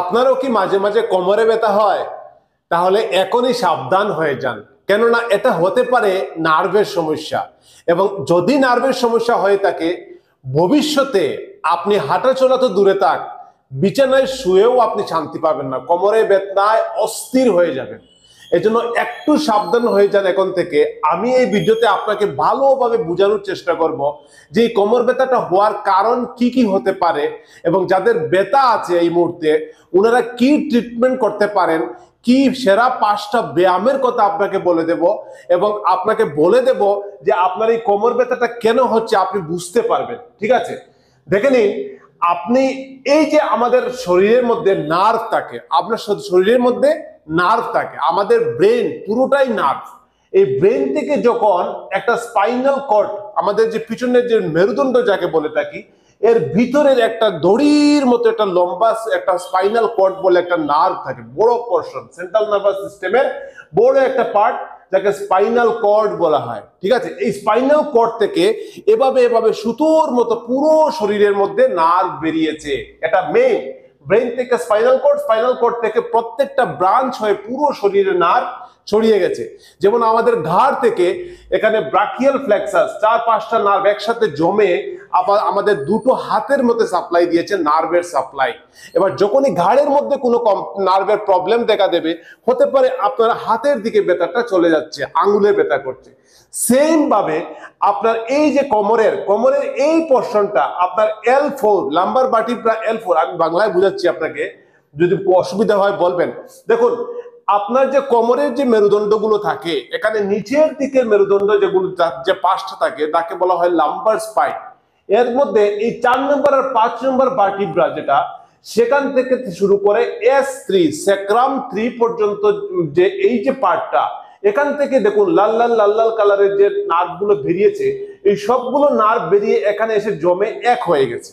আপনারও কি মাঝে মাঝে কোমরে ব্যথা হয় তাহলে এখনই সাবধান হয়ে যান কেননা এটা হতে পারে নার্ভের সমস্যা এবং যদি নার্ভের সমস্যা হয়ে থাকে ভবিষ্যতে আপনি হাঁটা চলা তো দূরে থাক বিছানায় শুয়েও আপনি শান্তি পাবেন না কোমরে ব্যথায় অস্থির হয়ে যাবেন এজন্য একটু সাবধান হয়ে যান এখন থেকে আমি এই ভিডিওতে আপনাকে ভালোভাবে বোঝানোর চেষ্টা করব যে এই কোমর ব্যথাটা হওয়ার কারণ কি কি হতে পারে এবং যাদের ব্যথা আছে এই মুহূর্তে ওনারা কি ট্রিটমেন্ট করতে পারেন কি সেরা পাঁচটা ব্যায়ামের কথা আপনাকে বলে দেব এবং আপনাকে বলে দেব যে আপনার এই কোমর ব্যথাটা কেন হচ্ছে আপনি বুঝতে পারবেন ঠিক আছে দেখে নিন আপনি এই যে আমাদের শরীরের মধ্যে নার্ভ থাকে আপনার শরীরের মধ্যে নার্ভ থাকে আমাদের ব্রেন পুরোটাই নার্ভ এই ব্রেন থেকে যখন একটা স্পাইনাল কট আমাদের যে পিছনের যে মেরুদণ্ড যাকে বলে থাকি এর ভিতরের একটা দড়ির মতো একটা লম্বা একটা স্পাইনাল কট বলে একটা নার্ভ থাকে বড় পোর্শন সেন্ট্রাল নার্ভাস সিস্টেমের বড় একটা পার্ট যাকে স্পাইনাল কর্ড বলা হয় ঠিক আছে এই স্পাইনাল কট থেকে এভাবে এভাবে সুতোর মতো পুরো শরীরের মধ্যে নার্ভ বেরিয়েছে এটা মেন ব্রেন থেকে স্পাইনাল কোড স্পাইনাল কোড থেকে প্রত্যেকটা ব্রাঞ্চ হয়ে পুরো শরীরে নার্ভ ছড়িয়ে গেছে যেমন আমাদের ঘাড় থেকে এখানে ব্রাকিয়াল ফ্ল্যাক্সাস চার পাঁচটা নার্ভ একসাথে জমে আবার আমাদের দুটো হাতের মধ্যে সাপ্লাই দিয়েছে নার্ভের সাপ্লাই এবার যখনই ঘাড়ের মধ্যে কোনো কম নার্ভের প্রবলেম দেখা দেবে হতে পারে আপনার হাতের দিকে ব্যথাটা চলে যাচ্ছে আঙুলে ব্যথা করছে সেমভাবে আপনার এই যে কোমরের কোমরের এই পোর্শনটা আপনার এল ফোর লাম্বার বাটি এল ফোর আমি বাংলায় বুঝাচ্ছি আপনাকে যদি অসুবিধা হয় বলবেন দেখুন আপনার যে কোমরের যে মেরুদণ্ডগুলো থাকে এখানে নিচের দিকের মেরুদণ্ড যেগুলো যে পাশটা থাকে তাকে বলা হয় লাম্বার স্পাইন এর মধ্যে এই চার নম্বর আর পাঁচ নম্বর বাটিব্রা যেটা সেখান থেকে শুরু করে এস থ্রি সেক্রাম থ্রি পর্যন্ত যে এই যে পার্টটা এখান থেকে দেখুন লাল লাল লাল লাল কালারের যে নার্ভগুলো বেরিয়েছে এই সবগুলো নার্ভ বেরিয়ে এখানে এসে জমে এক হয়ে গেছে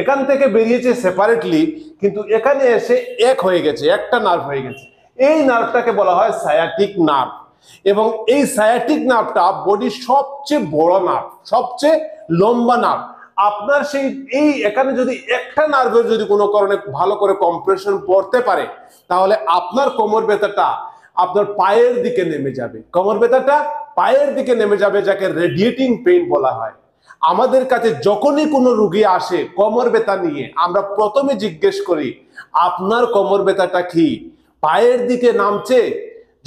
এখান থেকে বেরিয়েছে সেপারেটলি কিন্তু এখানে এসে এক হয়ে গেছে একটা নার্ভ হয়ে গেছে এই নার্ভটাকে বলা হয় সায়াটিক নার্ভ এবং এই সায়াটিক নার্ভটা বডির সবচেয়ে বড় নার্ভ সবচেয়ে লম্বা নার্ভ আপনার সেই এই এখানে যদি একটা নার্ভের যদি কোনো কারণে ভালো করে কম্প্রেশন পড়তে পারে তাহলে আপনার কোমর ব্যথাটা আপনার পায়ের দিকে নেমে যাবে কমর ব্যথাটা পায়ের দিকে নেমে যাবে যাকে রেডিয়েটিং পেইন বলা হয় আমাদের কাছে যখনই কোনো রুগী আসে কোমর ব্যথা নিয়ে আমরা প্রথমে জিজ্ঞেস করি আপনার কোমর ব্যথাটা কি পায়ের দিকে নামছে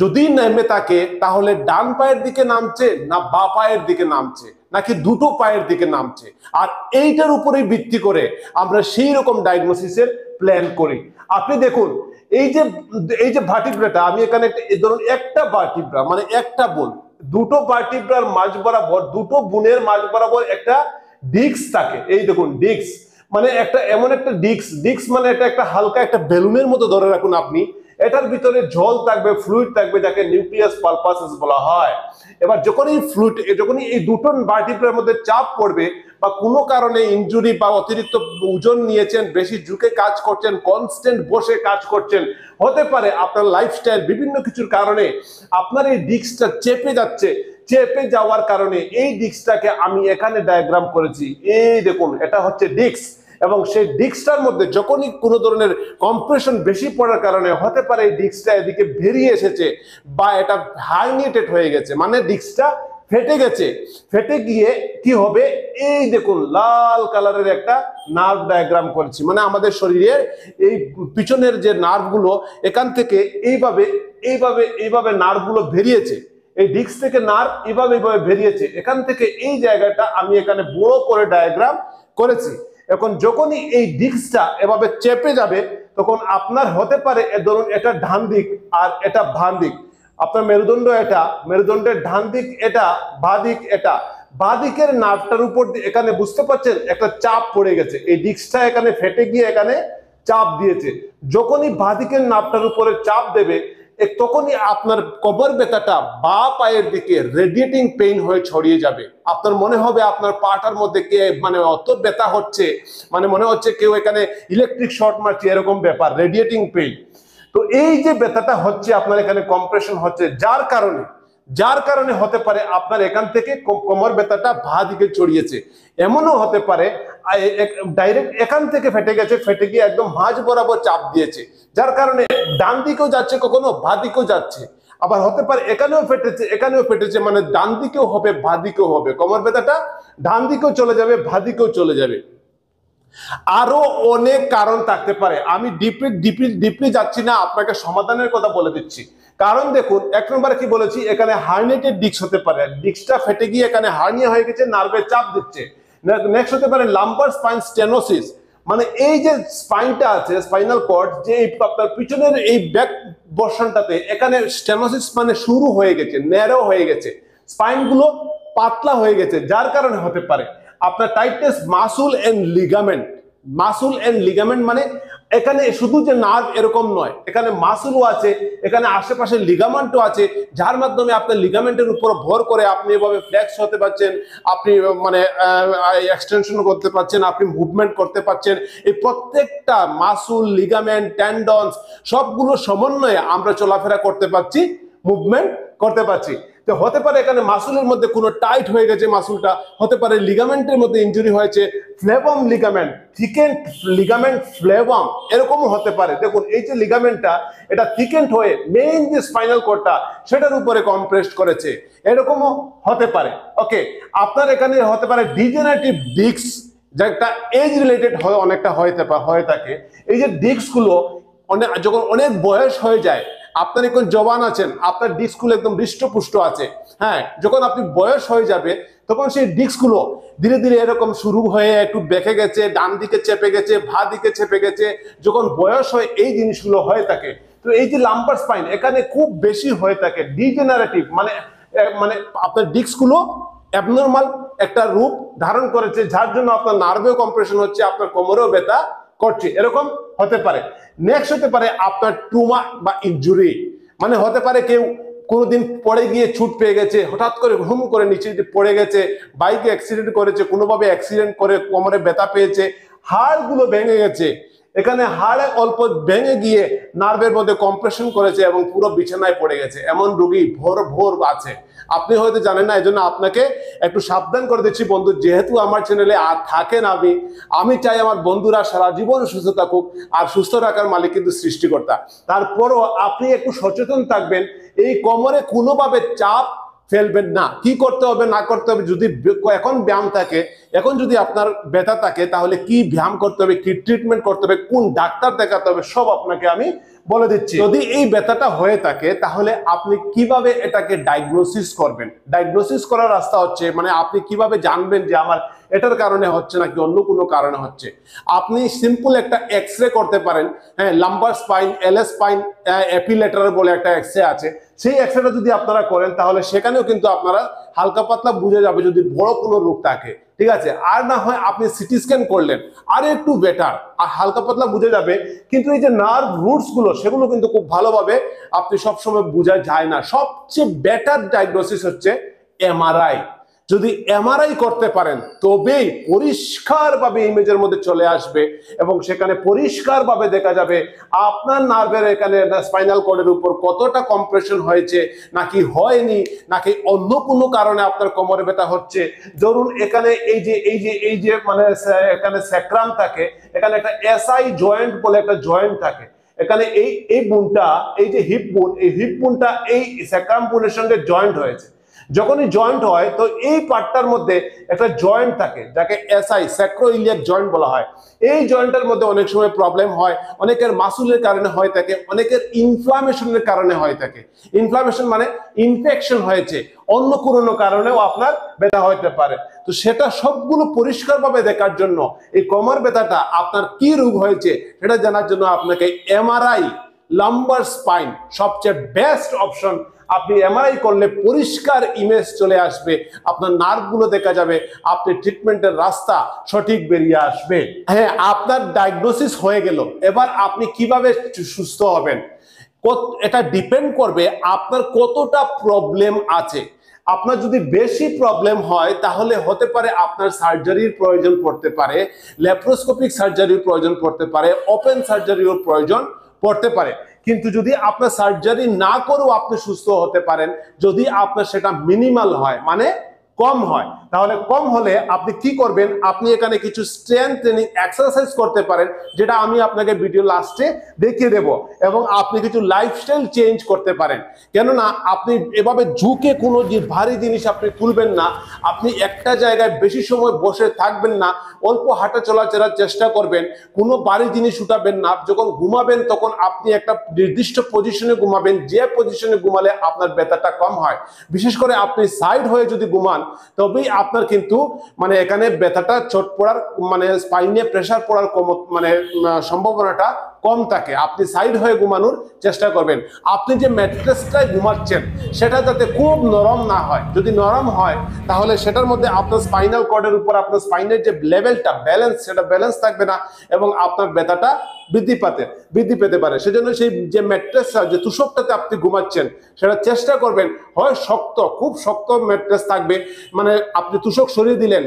যদি নেমে থাকে তাহলে ডান পায়ের দিকে নামছে না বা পায়ের দিকে নামছে নাকি দুটো পায়ের দিকে নামছে আর এইটার উপরেই ভিত্তি করে আমরা সেই রকম ডায়াগনোসিসের প্ল্যান করি আপনি দেখুন এই যে এই যে ভাটিব্রাটা আমি এখানে ধরুন একটা ভাটিব্রা মানে একটা বোন দুটো ভাটিব্রার মাঝ বরাবর দুটো বোনের মাঝ বরাবর একটা ডিক্স থাকে এই দেখুন ডিক্স মানে একটা এমন একটা ডিক্স ডিক্স মানে এটা একটা হালকা একটা বেলুনের মতো ধরে রাখুন আপনি এটার ভিতরে জল থাকবে ফ্লুইড থাকবে যাকে নিউক্লিয়াস পালপাসেস বলা হয় এবার যখন এই ফ্লুইড যখন এই দুটো বার্টিপ্লের মধ্যে চাপ পড়বে বা কোনো কারণে ইঞ্জুরি বা অতিরিক্ত ওজন নিয়েছেন বেশি ঝুঁকে কাজ করছেন কনস্ট্যান্ট বসে কাজ করছেন হতে পারে আপনার লাইফস্টাইল বিভিন্ন কিছুর কারণে আপনার এই ডিস্কটা চেপে যাচ্ছে চেপে যাওয়ার কারণে এই ডিস্কটাকে আমি এখানে ডায়াগ্রাম করেছি এই দেখুন এটা হচ্ছে ডিস্ক এবং সেই ডিস্কটার মধ্যে যখনই কোনো ধরনের কম্প্রেশন বেশি পড়ার কারণে হতে পারে এই ডিস্কটা এদিকে বেরিয়ে এসেছে বা এটা হাইনিটেড হয়ে গেছে মানে ডিস্কটা ফেটে গেছে ফেটে গিয়ে কি হবে এই দেখুন লাল কালারের একটা নার্ভ ডায়াগ্রাম করেছি মানে আমাদের শরীরের এই পিছনের যে নার্ভগুলো এখান থেকে এইভাবে এইভাবে এইভাবে গুলো বেরিয়েছে এই ডিস্ক থেকে নার্ভ এভাবে এইভাবে বেরিয়েছে এখান থেকে এই জায়গাটা আমি এখানে বড় করে ডায়াগ্রাম করেছি এখন যখনই এই ডিস্কটা এভাবে চেপে যাবে তখন আপনার হতে পারে ধরুন এটা ডান দিক আর এটা ভান দিক আপনার মেরুদণ্ড এটা মেরুদণ্ডের ডান দিক এটা বাঁ দিক এটা বাঁ দিকের নার্ভটার উপর এখানে বুঝতে পারছেন একটা চাপ পড়ে গেছে এই ডিস্কটা এখানে ফেটে গিয়ে এখানে চাপ দিয়েছে যখনই বাঁ দিকের নার্ভটার উপরে চাপ দেবে তখনই আপনার কবর ব্যথাটা বা পায়ের দিকে রেডিয়েটিং পেইন হয়ে ছড়িয়ে যাবে আপনার মনে হবে আপনার পাটার মধ্যে কে মানে অত ব্যথা হচ্ছে মানে মনে হচ্ছে কেউ এখানে ইলেকট্রিক শর্ট মারছে এরকম ব্যাপার রেডিয়েটিং পেইন তো এই যে ব্যথাটা হচ্ছে আপনার এখানে কম্প্রেশন হচ্ছে যার কারণে যার কারণে হতে পারে আপনার এখান থেকে কোমর ব্যথাটা ভা দিকে চড়িয়েছে এমনও হতে পারে ডাইরেক্ট এখান থেকে ফেটে গেছে ফেটে গিয়ে একদম মাঝ বরাবর চাপ দিয়েছে যার কারণে ডান দিকেও যাচ্ছে কখনো ভা দিকেও যাচ্ছে আবার হতে পারে এখানেও ফেটেছে এখানেও ফেটেছে মানে ডান দিকেও হবে ভা দিকেও হবে কোমর ব্যথাটা ডান দিকেও চলে যাবে ভা দিকেও চলে যাবে আরো অনেক কারণ থাকতে পারে আমি ডিপলি ডিপলি ডিপলি যাচ্ছি না আপনাকে সমাধানের কথা বলে দিচ্ছি কারণ দেখুন এক নম্বরে কি বলেছি এখানে হার্নেটের ডিক্স হতে পারে ডিক্সটা ফেটে গিয়ে এখানে হার্নিয়া হয়ে গেছে নার্ভের চাপ দিচ্ছে নেক্সট হতে পারে লাম্বার স্পাইন স্টেনোসিস মানে এই যে স্পাইনটা আছে স্পাইনাল কর্ড যে আপনার পিছনের এই ব্যাক বর্ষণটাতে এখানে স্টেনোসিস মানে শুরু হয়ে গেছে ন্যারো হয়ে গেছে স্পাইনগুলো পাতলা হয়ে গেছে যার কারণে হতে পারে আপনার tightness muscle and ligament muscle and ligament মানে এখানে শুধু যে নার্ভ এরকম নয় এখানে মাসুলও আছে এখানে আশেপাশে লিগামেন্টও আছে যার মাধ্যমে আপনার লিগামেন্টের উপর ভর করে আপনি এভাবে ফ্ল্যাক্স হতে পারছেন আপনি মানে এক্সটেনশন করতে পারছেন আপনি মুভমেন্ট করতে পারছেন এই প্রত্যেকটা মাসুল লিগামেন্ট ট্যান্ডন্স সবগুলো সমন্বয়ে আমরা চলাফেরা করতে পারছি মুভমেন্ট করতে পারছি তো হতে পারে এখানে মাসুলের মধ্যে কোনো টাইট হয়ে গেছে মাসুলটা হতে পারে লিগামেন্টের মধ্যে ইঞ্জুরি হয়েছে ফ্লেবম লিগামেন্ট থিকেন্ট লিগামেন্ট ফ্লেবম এরকমও হতে পারে দেখুন এই যে লিগামেন্টটা এটা থিকেন্ট হয়ে মেইন যে স্পাইনাল কোডটা সেটার উপরে কম্প্রেসড করেছে এরকমও হতে পারে ওকে আপনার এখানে হতে পারে ডিজেনারেটিভ ডিক্স একটা এজ রিলেটেড হয় অনেকটা হয়ে হয়ে থাকে এই যে ডিক্সগুলো অনেক যখন অনেক বয়স হয়ে যায় আপনার এখন জবান আছেন আপনার ডিস্কগুলো একদম হৃষ্টপুষ্ট আছে হ্যাঁ যখন আপনি বয়স হয়ে যাবে তখন সেই ডিস্কগুলো ধীরে ধীরে এরকম শুরু হয়ে একটু বেঁকে গেছে ডান দিকে চেপে গেছে ভা দিকে চেপে গেছে যখন বয়স হয় এই জিনিসগুলো হয়ে থাকে তো এই যে লাম্বার স্পাইন এখানে খুব বেশি হয়ে থাকে ডিজেনারেটিভ মানে মানে আপনার ডিস্কগুলো অ্যাবনর্মাল একটা রূপ ধারণ করেছে যার জন্য আপনার নার্ভেও কম্প্রেশন হচ্ছে আপনার কোমরেও ব্যথা করছে এরকম হতে পারে নেক্সট হতে পারে আপনার টুমা বা ইঞ্জুরি মানে হতে পারে কেউ কোনোদিন পড়ে গিয়ে ছুট পেয়ে গেছে হঠাৎ করে হুম করে নিচে পড়ে গেছে বাইকে অ্যাক্সিডেন্ট করেছে কোনোভাবে অ্যাক্সিডেন্ট করে কোমরে ব্যথা পেয়েছে হাড়গুলো ভেঙে গেছে এখানে হাড়ে অল্প ভেঙে গিয়ে নার্ভের মধ্যে কম্প্রেশন করেছে এবং পুরো বিছানায় পড়ে গেছে এমন রুগী ভোর ভোর আছে আপনি হয়তো জানেন না এজন্য আপনাকে একটু সাবধান করে দিচ্ছি বন্ধু যেহেতু আমার চ্যানেলে আর থাকেন আমি আমি চাই আমার বন্ধুরা সারা জীবন সুস্থ থাকুক আর সুস্থ রাখার মালিক কিন্তু সৃষ্টিকর্তা তারপরও আপনি একটু সচেতন থাকবেন এই কোমরে কোনোভাবে চাপ ফেলবেন না কি করতে হবে না করতে হবে যদি এখন ব্যায়াম থাকে এখন যদি আপনার ব্যথা থাকে তাহলে কি ব্যায়াম করতে হবে কি ট্রিটমেন্ট করতে হবে কোন ডাক্তার দেখাতে হবে সব আপনাকে আমি বলে দিচ্ছি যদি এই ব্যথাটা হয়ে থাকে তাহলে আপনি কিভাবে এটাকে ডায়াগনোসিস করবেন ডায়াগনোসিস করার রাস্তা হচ্ছে মানে আপনি কিভাবে জানবেন যে আমার এটার কারণে হচ্ছে নাকি অন্য কোনো কারণে হচ্ছে আপনি সিম্পল একটা এক্স রে করতে পারেন হ্যাঁ lumbar spine LS spine AP lateral বলে একটা এক্স রে আছে সেই এক্স রেটা যদি আপনারা করেন তাহলে সেখানেও কিন্তু আপনারা হালকা পাতলা বুঝে যাবে যদি বড় কোনো রোগ থাকে ঠিক আছে আর না হয় আপনি সিটি স্ক্যান করলেন আর একটু বেটার আর হালকা পাতলা বুঝে যাবে কিন্তু এই যে নার্ভ রুটসগুলো সেগুলো কিন্তু খুব ভালোভাবে আপনি সবসময় বোঝা যায় না সবচেয়ে বেটার ডায়াগনোসিস হচ্ছে এমআরআই যদি এমআরআই করতে পারেন তবেই পরিষ্কারভাবে ইমেজের মধ্যে চলে আসবে এবং সেখানে পরিষ্কারভাবে দেখা যাবে আপনার নার্ভের এখানে স্পাইনাল কর্ডের উপর কতটা কম্প্রেশন হয়েছে নাকি হয়নি নাকি অন্য কোনো কারণে আপনার কোমরে ব্যথা হচ্ছে ধরুন এখানে এই যে এই যে এই যে মানে এখানে স্যাক্রাম থাকে এখানে একটা এসআই জয়েন্ট বলে একটা জয়েন্ট থাকে এখানে এই এই বুনটা এই যে হিপ বুন এই হিপ বুনটা এই স্যাক্রাম বুনের সঙ্গে জয়েন্ট হয়েছে যখনই জয়েন্ট হয় তো এই পার্টটার মধ্যে একটা জয়েন্ট থাকে যাকে এসআই স্যাক্রো ইলিয়াক জয়েন্ট বলা হয় এই জয়েন্টের মধ্যে অনেক সময় প্রবলেম হয় অনেকের মাসুলের কারণে হয়ে থাকে অনেকের ইনফ্লামেশনের কারণে হয়ে থাকে ইনফ্লামেশন মানে ইনফেকশন হয়েছে অন্য কোনো কারণেও আপনার ব্যথা হইতে পারে তো সেটা সবগুলো পরিষ্কারভাবে দেখার জন্য এই কমার ব্যথাটা আপনার কি রোগ হয়েছে সেটা জানার জন্য আপনাকে এমআরআই লাম্বার স্পাইন সবচেয়ে বেস্ট অপশন আপনি এমআরআই করলে পরিষ্কার ইমেজ চলে আসবে আপনার নার্ভগুলো দেখা যাবে আপনি ট্রিটমেন্টের রাস্তা সঠিক বেরিয়ে আসবে হ্যাঁ আপনার ডায়াগনোসিস হয়ে গেল এবার আপনি কিভাবে সুস্থ হবেন এটা ডিপেন্ড করবে আপনার কতটা প্রবলেম আছে আপনার যদি বেশি প্রবলেম হয় তাহলে হতে পারে আপনার সার্জারির প্রয়োজন পড়তে পারে ল্যাপ্রোস্কোপিক সার্জারির প্রয়োজন পড়তে পারে ওপেন সার্জারিও প্রয়োজন পড়তে পারে কিন্তু যদি আপনার সার্জারি না করেও আপনি সুস্থ হতে পারেন যদি আপনার সেটা মিনিমাল হয় মানে কম হয় তাহলে কম হলে আপনি কি করবেন আপনি এখানে কিছু স্ট্রেংথ ট্রেনিং এক্সারসাইজ করতে পারেন যেটা আমি আপনাকে ভিডিও লাস্টে দেখিয়ে দেব এবং আপনি কিছু লাইফস্টাইল চেঞ্জ করতে পারেন কেননা আপনি এভাবে ঝুঁকে কোনো যে ভারী জিনিস আপনি তুলবেন না আপনি একটা জায়গায় বেশি সময় বসে থাকবেন না অল্প হাঁটা চলাচলার চেষ্টা করবেন কোনো ভারী জিনিস উঠাবেন না যখন ঘুমাবেন তখন আপনি একটা নির্দিষ্ট পজিশনে ঘুমাবেন যে পজিশনে ঘুমালে আপনার ব্যথাটা কম হয় বিশেষ করে আপনি সাইড হয়ে যদি ঘুমান তবেই আপনার কিন্তু মানে এখানে ব্যথাটা চোট পড়ার মানে স্পাইনে প্রেশার পড়ার কম মানে সম্ভাবনাটা কম থাকে আপনি সাইড হয়ে ঘুমানোর চেষ্টা করবেন আপনি যে ম্যাট্রেসটায় ঘুমাচ্ছেন সেটা যাতে খুব নরম না হয় যদি নরম হয় তাহলে সেটার মধ্যে আপনার স্পাইনাল কর্ডের উপর আপনার স্পাইনের যে লেভেলটা ব্যালেন্স সেটা ব্যালেন্স থাকবে না এবং আপনার ব্যথাটা বৃদ্ধি পাতে বৃদ্ধি পেতে পারে সেজন্য সেই যে ম্যাট্রেসটা যে তুষকটাতে আপনি ঘুমাচ্ছেন সেটা চেষ্টা করবেন হয় শক্ত খুব শক্ত ম্যাট্রেস থাকবে মানে আপনি তুষক সরিয়ে দিলেন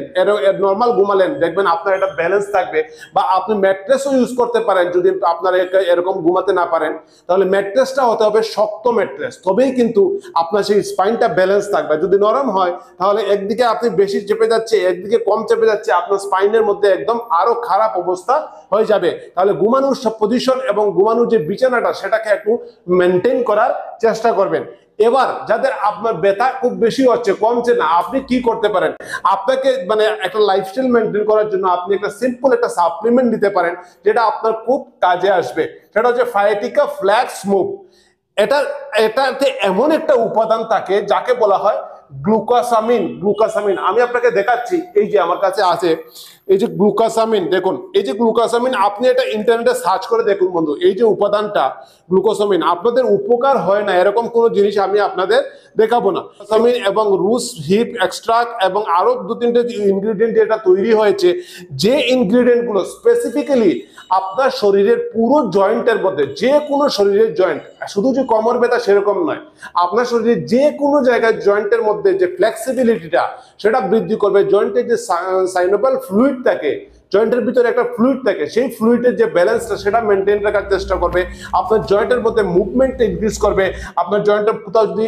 এর নর্মাল ঘুমালেন দেখবেন আপনার এটা ব্যালেন্স থাকবে বা আপনি ম্যাট্রেসও ইউজ করতে পারেন যদি আপনার এরকম ঘুমাতে না পারেন তাহলে ম্যাট্রেসটা হতে হবে শক্ত ম্যাট্রেস তবেই কিন্তু আপনার সেই স্পাইনটা ব্যালেন্স থাকবে যদি নরম হয় তাহলে একদিকে আপনি বেশি চেপে যাচ্ছে একদিকে কম চেপে যাচ্ছে আপনার স্পাইনের মধ্যে একদম আরো খারাপ অবস্থা হয়ে যাবে তাহলে ঘুমানোর পজিশন এবং ঘুমানোর যে বিছানাটা সেটাকে একটু মেনটেন করার চেষ্টা করবেন এবার যাদের আপনার ব্যথা খুব বেশি হচ্ছে কমছে না আপনি কি করতে পারেন আপনাকে মানে একটা লাইফস্টাইল মেনটেন করার জন্য আপনি একটা সিম্পল একটা সাপ্লিমেন্ট নিতে পারেন যেটা আপনার খুব কাজে আসবে সেটা হচ্ছে ফায়াটিকা ফ্ল্যাক্স মুভ এটা এটাতে এমন একটা উপাদান থাকে যাকে বলা হয় গ্লুকাসামিন গ্লুকাসামিন আমি আপনাকে দেখাচ্ছি এই যে আমার কাছে আছে এই যে গ্লুকাসামিন দেখুন এই যে গ্লুকাসামিন আপনি এটা ইন্টারনেটে সার্চ করে দেখুন বন্ধু এই যে উপাদানটা গ্লুকোসামিন আপনাদের উপকার হয় না এরকম কোনো জিনিস আমি আপনাদের দেখাবো না গ্লুকোসামিন এবং রুস হিপ এক্সট্রাক্ট এবং আরও দু তিনটে ইনগ্রিডিয়েন্ট এটা তৈরি হয়েছে যে ইনগ্রিডিয়েন্টগুলো স্পেসিফিক্যালি আপনার শরীরের পুরো জয়েন্টের মধ্যে যে কোনো শরীরের জয়েন্ট শুধু যে কমর ব্যথা সেরকম নয় আপনার শরীরে যে কোনো জায়গায় জয়েন্টের মধ্যে যে ফ্লেক্সিবিলিটিটা সেটা বৃদ্ধি করবে জয়েন্টের যে সাইনোবাল ফ্লুইড থাকে জয়েন্টের ভিতরে একটা ফ্লুইড থাকে সেই ফ্লুইডের যে ব্যালেন্সটা সেটা মেনটেন রাখার চেষ্টা করবে আপনার জয়েন্টের মধ্যে মুভমেন্টটা ইনক্রিজ করবে আপনার জয়েন্টের কোথাও যদি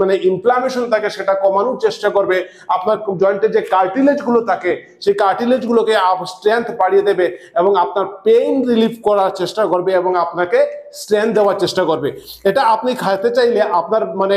মানে ইনফ্লামেশন থাকে সেটা কমানোর চেষ্টা করবে আপনার জয়েন্টের যে কার্টিলেজগুলো থাকে সেই কার্টিলেজগুলোকে স্ট্রেংথ বাড়িয়ে দেবে এবং আপনার পেইন রিলিফ করার চেষ্টা করবে এবং আপনাকে স্ট্রেংথ দেওয়ার চেষ্টা করবে এটা আপনি খাইতে চাইলে আপনার মানে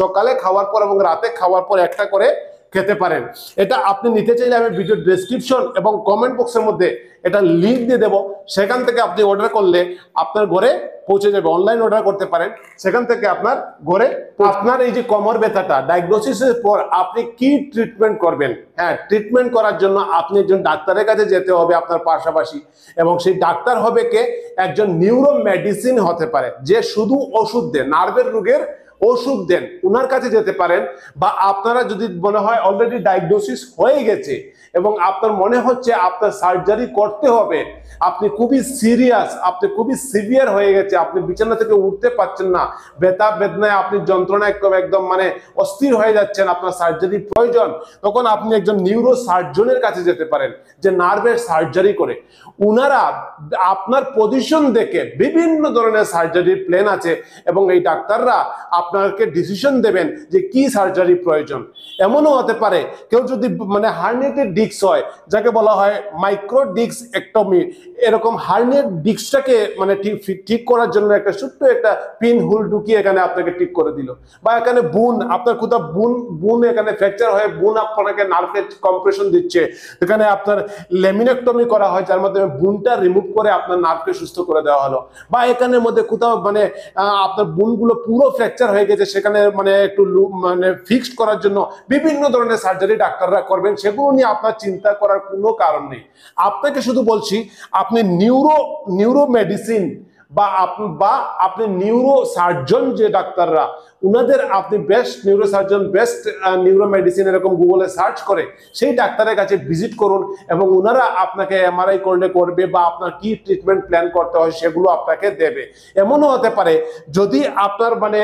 সকালে খাওয়ার পর এবং রাতে খাওয়ার পর একটা করে খেতে পারেন এটা আপনি নিতে চাইলে আমি ভিডিও ডেসক্রিপশন এবং কমেন্ট বক্সের মধ্যে এটা লিঙ্ক দিয়ে দেবো সেখান থেকে আপনি অর্ডার করলে আপনার ঘরে পৌঁছে যাবে অনলাইন অর্ডার করতে পারেন সেখান থেকে আপনার ঘরে আপনার এই যে কোমর ব্যথাটা ডায়াগনোসিসের পর আপনি কি ট্রিটমেন্ট করবেন হ্যাঁ ট্রিটমেন্ট করার জন্য আপনি একজন ডাক্তারের কাছে যেতে হবে আপনার পাশাপাশি এবং সেই ডাক্তার হবে কে একজন নিউরো মেডিসিন হতে পারে যে শুধু ওষুধ দেয় নার্ভের রোগের ওষুধ দেন ওনার কাছে যেতে পারেন বা আপনারা যদি মনে হয় অলরেডি ডায়াগনোসিস হয়ে গেছে এবং আপনার মনে হচ্ছে আপনার সার্জারি করতে হবে আপনি খুবই সিরিয়াস আপনি খুবই সিভিয়ার হয়ে গেছে আপনি বিছানা থেকে উঠতে পারছেন না বেতা বেদনায় আপনি যন্ত্রণায় একদম মানে অস্থির হয়ে যাচ্ছেন আপনার সার্জারি প্রয়োজন তখন আপনি একজন নিউরো সার্জনের কাছে যেতে পারেন যে নার্ভের সার্জারি করে উনারা আপনার পজিশন দেখে বিভিন্ন ধরনের সার্জারির প্ল্যান আছে এবং এই ডাক্তাররা আপনার আপনাকে ডিসিশন দেবেন যে কি সার্জারি প্রয়োজন এমনও হতে পারে কেউ যদি মানে হার্নিয়েটেড ডিক্স হয় যাকে বলা হয় মাইক্রো ডিক্স একটমি এরকম হার্নিয়েট ডিক্সটাকে মানে ঠিক করার জন্য একটা ছোট্ট একটা পিন হুল ঢুকিয়ে এখানে আপনাকে ঠিক করে দিল বা এখানে বুন আপনার কোথাও বুন বুন এখানে ফ্র্যাকচার হয়ে বুন আপনাকে নার্ভের কম্প্রেশন দিচ্ছে এখানে আপনার লেমিনেক্টমি করা হয় যার মাধ্যমে বুনটা রিমুভ করে আপনার নার্ভকে সুস্থ করে দেওয়া হলো বা এখানের মধ্যে কোথাও মানে আপনার বুনগুলো পুরো ফ্র্যাকচার হয়ে গেছে সেখানে মানে একটু মানে ফিক্সড করার জন্য বিভিন্ন ধরনের সার্জারি ডাক্তাররা করবেন সেগুলো নিয়ে আপনার চিন্তা করার কোনো কারণ নেই আপনাকে শুধু বলছি আপনি নিউরো নিউরো মেডিসিন বা বা আপনি নিউরো সার্জন যে ডাক্তাররা ওনাদের আপনি best neuro surgeon best neuro medicine এরকম গুগলে সার্চ করে সেই ডাক্তারের কাছে ভিজিট করুন এবং ওনারা আপনাকে এমআরআই করলে করবে বা আপনার কি ট্রিটমেন্ট প্ল্যান করতে হয় সেগুলো আপনাকে দেবে এমনও হতে পারে যদি আপনার মানে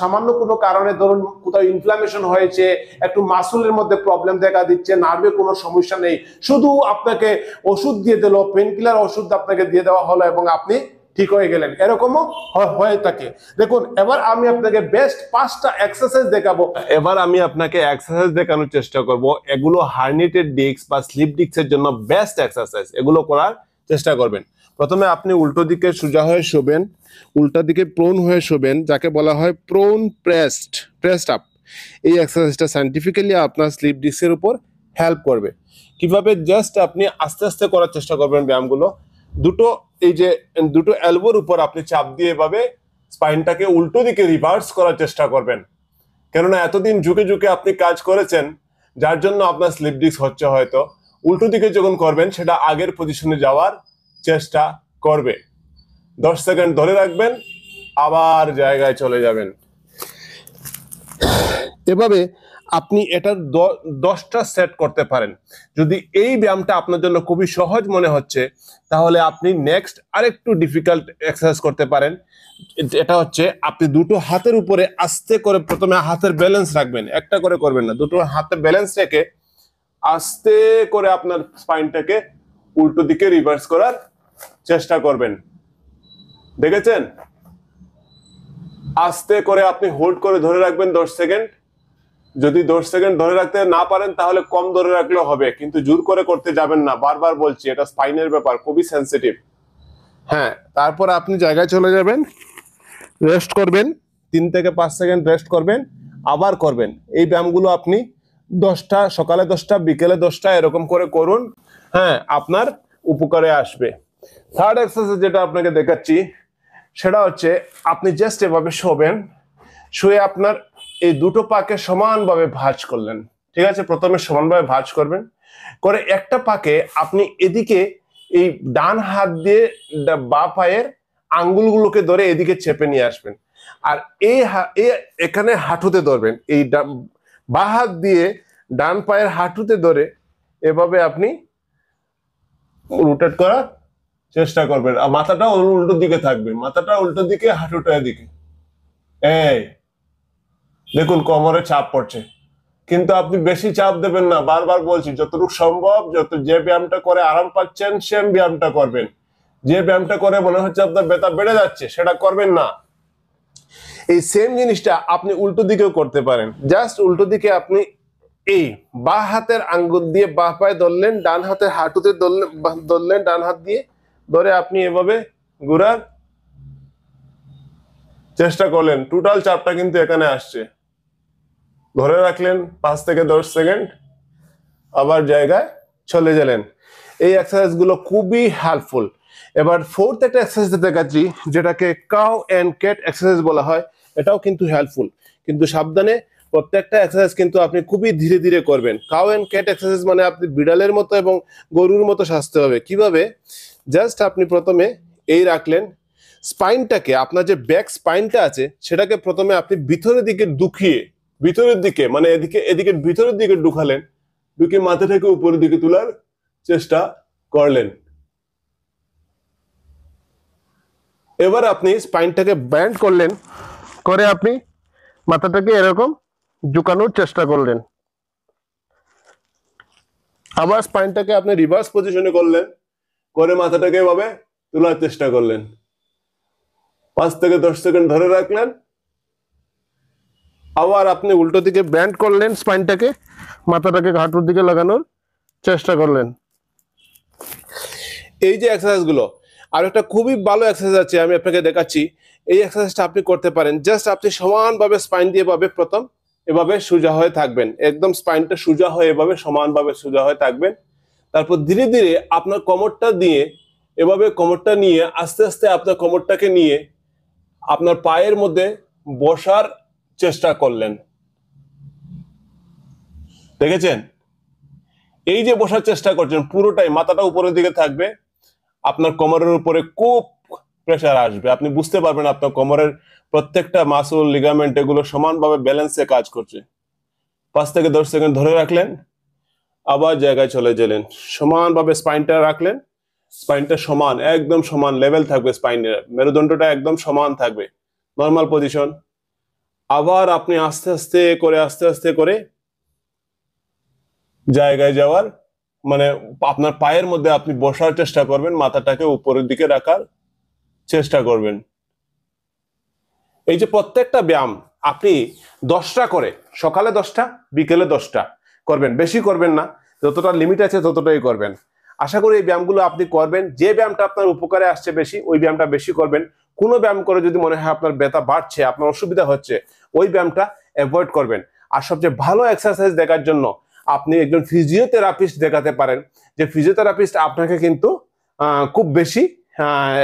সামান্য কোনো কারণে ধরুন কোথাও ইনফ্লামেশন হয়েছে একটু মাসুলের মধ্যে প্রবলেম দেখা দিচ্ছে নার্ভে কোনো সমস্যা নেই শুধু আপনাকে ওষুধ দিয়ে দিল পেন কিলার ওষুধ আপনাকে দিয়ে দেওয়া হলো এবং আপনি ঠিক হয়ে গেলেন এরকমও হয়ে থাকে দেখুন এবার আমি আপনাকে বেস্ট পাঁচটা এক্সারসাইজ দেখাবো এবার আমি আপনাকে এক্সারসাইজ দেখানোর চেষ্টা করব এগুলো হার্নিটেড ডিস্ক বা স্লিপ ডিস্কের জন্য বেস্ট এক্সারসাইজ এগুলো করার চেষ্টা করবেন প্রথমে আপনি উল্টো দিকে সোজা হয়ে শোবেন উল্টা দিকে প্রোন হয়ে শোবেন যাকে বলা হয় প্রোন প্রেসড প্রেসড আপ এই এক্সারসাইজটা সাইন্টিফিক্যালি আপনার স্লিপ ডিস্কের উপর হেল্প করবে কিভাবে জাস্ট আপনি আস্তে আস্তে করার চেষ্টা করবেন ব্যায়ামগুলো দুটো এই যে দুটো অ্যালবোর উপর আপনি চাপ দিয়ে এভাবে স্পাইনটাকে উল্টো দিকে রিভার্স করার চেষ্টা করবেন কেননা এতদিন ঝুঁকে ঝুঁকে আপনি কাজ করেছেন যার জন্য আপনার স্লিপ ডিস্ক হচ্ছে হয়তো উল্টো দিকে যখন করবেন সেটা আগের পজিশনে যাওয়ার চেষ্টা করবে দশ সেকেন্ড ধরে রাখবেন আবার জায়গায় চলে যাবেন এভাবে আপনি এটা দশটা সেট করতে পারেন যদি এই ব্যায়ামটা আপনার জন্য খুবই সহজ মনে হচ্ছে তাহলে আপনি নেক্সট আরেকটু ডিফিকাল্ট এক্সারসাইজ করতে পারেন এটা হচ্ছে আপনি দুটো হাতের উপরে আস্তে করে প্রথমে হাতের ব্যালেন্স রাখবেন একটা করে করবেন না দুটো হাতে ব্যালেন্স রেখে আস্তে করে আপনার স্পাইনটাকে উল্টো দিকে রিভার্স করার চেষ্টা করবেন দেখেছেন আস্তে করে আপনি হোল্ড করে ধরে রাখবেন দশ সেকেন্ড যদি দশ সেকেন্ড ধরে রাখতে না পারেন তাহলে কম ধরে রাখলেও হবে কিন্তু জোর করে করতে যাবেন না বারবার বলছি এটা স্পাইনের ব্যাপার খুবই সেন্সিটিভ হ্যাঁ তারপর আপনি জায়গায় চলে যাবেন রেস্ট করবেন তিন থেকে পাঁচ সেকেন্ড রেস্ট করবেন আবার করবেন এই ব্যায়ামগুলো আপনি দশটা সকালে দশটা বিকেলে দশটা এরকম করে করুন হ্যাঁ আপনার উপকারে আসবে থার্ড এক্সারসাইজ যেটা আপনাকে দেখাচ্ছি সেটা হচ্ছে আপনি জাস্ট এভাবে শোবেন শুয়ে আপনার এই দুটো পাকে সমানভাবে ভাঁজ করলেন ঠিক আছে প্রথমে সমানভাবে ভাঁজ করবেন করে একটা পাকে আপনি এদিকে এই ডান হাত দিয়ে বা পায়ের আঙ্গুলগুলোকে ধরে এদিকে চেপে নিয়ে আসবেন আর এই এখানে হাঁটুতে ধরবেন এই বা হাত দিয়ে ডান পায়ের হাঁটুতে ধরে এভাবে আপনি রোটেট করার চেষ্টা করবেন আর মাথাটা উল্টো দিকে থাকবে মাথাটা উল্টো দিকে হাঁটুটা দিকে এই দেখুন কোমরে চাপ পড়ছে কিন্তু আপনি বেশি চাপ দেবেন না বারবার বলছি যতটুকু সম্ভব যত যে ব্যায়ামটা করে আরাম পাচ্ছেন সেম ব্যায়ামটা করবেন যে ব্যায়ামটা করে মনে হচ্ছে আপনার ব্যথা বেড়ে যাচ্ছে সেটা করবেন না এই সেম জিনিসটা আপনি উল্টো দিকেও করতে পারেন জাস্ট উল্টো দিকে আপনি এই বা হাতের আঙ্গুল দিয়ে বাঁ পায়ে ধরলেন ডান হাতে হাঁটুতে ধরলেন ধরলেন ডান হাত দিয়ে ধরে আপনি এভাবে ঘুরার চেষ্টা করলেন টোটাল চাপটা কিন্তু এখানে আসছে ধরে রাখলেন পাঁচ থেকে দশ সেকেন্ড আবার জায়গায় চলে গেলেন এই এক্সারসাইজগুলো খুবই হেল্পফুল এবার ফোর্থ একটা এক্সারসাইজ দেখাচ্ছি যেটাকে কাউ অ্যান্ড ক্যাট এক্সারসাইজ বলা হয় এটাও কিন্তু হেল্পফুল কিন্তু সাবধানে প্রত্যেকটা এক্সারসাইজ কিন্তু আপনি খুবই ধীরে ধীরে করবেন কাউ অ্যান্ড ক্যাট এক্সারসাইজ মানে আপনি বিড়ালের মতো এবং গরুর মতো সাজতে হবে কিভাবে জাস্ট আপনি প্রথমে এই রাখলেন স্পাইনটাকে আপনার যে ব্যাক স্পাইনটা আছে সেটাকে প্রথমে আপনি ভিতরের দিকে দুখিয়ে ভিতরের দিকে মানে এদিকে এদিকে ভিতরের দিকে ঢুকালেন ঢুকে মাথাটাকে উপরের দিকে তোলার চেষ্টা করলেন এবার আপনি স্পাইনটাকে ব্যান্ড করলেন করে আপনি মাথাটাকে এরকম ঢুকানোর চেষ্টা করলেন আবার স্পাইনটাকে আপনি রিভার্স পজিশনে করলেন করে মাথাটাকে এভাবে তোলার চেষ্টা করলেন পাঁচ থেকে দশ সেকেন্ড ধরে রাখলেন আবার আপনি উল্টো দিকে ব্যান্ড করলেন স্পাইনটাকে মাথাটাকে ঘাটুর দিকে লাগানোর চেষ্টা করলেন এই যে এক্সারসাইজগুলো আর একটা খুবই ভালো এক্সারসাইজ আছে আমি আপনাকে দেখাচ্ছি এই এক্সারসাইজটা আপনি করতে পারেন জাস্ট আপনি সমানভাবে স্পাইন দিয়ে পাবে প্রথম এভাবে সোজা হয়ে থাকবেন একদম স্পাইনটা সোজা হয়ে এভাবে সমানভাবে সোজা হয়ে থাকবেন তারপর ধীরে ধীরে আপনার কোমরটা দিয়ে এভাবে কোমরটা নিয়ে আস্তে আস্তে আপনার কোমরটাকে নিয়ে আপনার পায়ের মধ্যে বসার চেষ্টা করলেন দেখেছেন এই যে বসার চেষ্টা করছেন পুরোটাই মাথাটা উপরের দিকে থাকবে আপনার কোমরের উপরে খুব প্রেশার আসবে আপনি বুঝতে পারবেন আপনার কোমরের প্রত্যেকটা মাসুল লিগামেন্ট এগুলো সমানভাবে ব্যালেন্সে কাজ করছে পাঁচ থেকে দশ সেকেন্ড ধরে রাখলেন আবার জায়গায় চলে গেলেন সমানভাবে স্পাইনটা রাখলেন স্পাইনটা সমান একদম সমান লেভেল থাকবে স্পাইনের মেরুদণ্ডটা একদম সমান থাকবে নর্মাল পজিশন আবার আপনি আস্তে আস্তে করে আস্তে আস্তে করে জায়গায় যাওয়ার মানে আপনার পায়ের মধ্যে আপনি বসার চেষ্টা করবেন মাথাটাকে উপরের দিকে রাখার চেষ্টা করবেন এই যে প্রত্যেকটা ব্যায়াম আপনি দশটা করে সকালে দশটা বিকেলে দশটা করবেন বেশি করবেন না যতটা লিমিট আছে ততটাই করবেন আশা করি এই ব্যায়ামগুলো আপনি করবেন যে ব্যায়ামটা আপনার উপকারে আসছে বেশি ওই ব্যায়ামটা বেশি করবেন কোনো ব্যায়াম করে যদি মনে হয় আপনার ব্যথা বাড়ছে আপনার অসুবিধা হচ্ছে ওই ব্যায়ামটা অ্যাভয়েড করবেন আর সবচেয়ে ভালো এক্সারসাইজ দেখার জন্য আপনি একজন ফিজিওথেরাপিস্ট দেখাতে পারেন যে ফিজিওথেরাপিস্ট আপনাকে কিন্তু খুব বেশি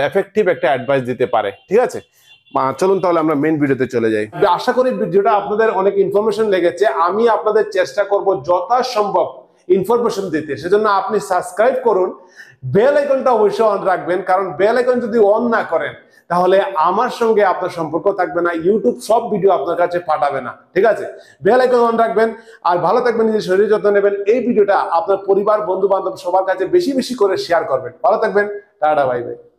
এফেক্টিভ একটা অ্যাডভাইস দিতে পারে ঠিক আছে চলুন তাহলে আমরা মেন ভিডিওতে চলে যাই আশা করি ভিডিওটা আপনাদের অনেক ইনফরমেশন লেগেছে আমি আপনাদের চেষ্টা করব যথাসম্ভব ইনফরমেশন দিতে সেজন্য আপনি সাবস্ক্রাইব করুন বেল আইকনটা অবশ্যই অন রাখবেন কারণ বেল আইকন যদি অন না করেন তাহলে আমার সঙ্গে আপনার সম্পর্ক থাকবে না ইউটিউব সব ভিডিও আপনার কাছে পাঠাবে না ঠিক আছে বেল আইকন অন রাখবেন আর ভালো থাকবেন নিজের শরীরের যত্ন নেবেন এই ভিডিওটা আপনার পরিবার বন্ধু বান্ধব সবার কাছে বেশি বেশি করে শেয়ার করবেন ভালো থাকবেন টাটা বাই বাই